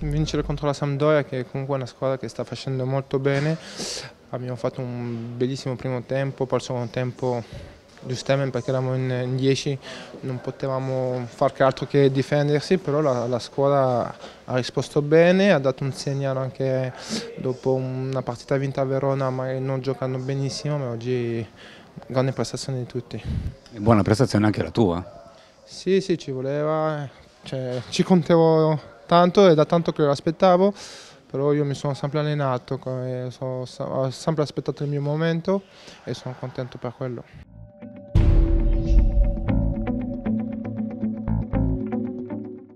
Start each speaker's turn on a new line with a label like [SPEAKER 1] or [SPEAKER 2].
[SPEAKER 1] vincere contro la Sampdoria che comunque è una squadra che sta facendo molto bene, abbiamo fatto un bellissimo primo tempo, poi il secondo tempo giustamente perché eravamo in 10 non potevamo far che altro che difendersi, però la, la, squadra ha risposto bene, ha dato un segnale anche dopo una partita vinta a Verona, ma non giocando benissimo, ma oggi grande prestazione di tutti.
[SPEAKER 2] E buona prestazione anche la tua?
[SPEAKER 1] Sì, sì, ci voleva, cioè, ci contevo tanto, è da tanto che lo aspettavo, però io mi sono sempre allenato, ho sempre aspettato il mio momento e sono contento per quello.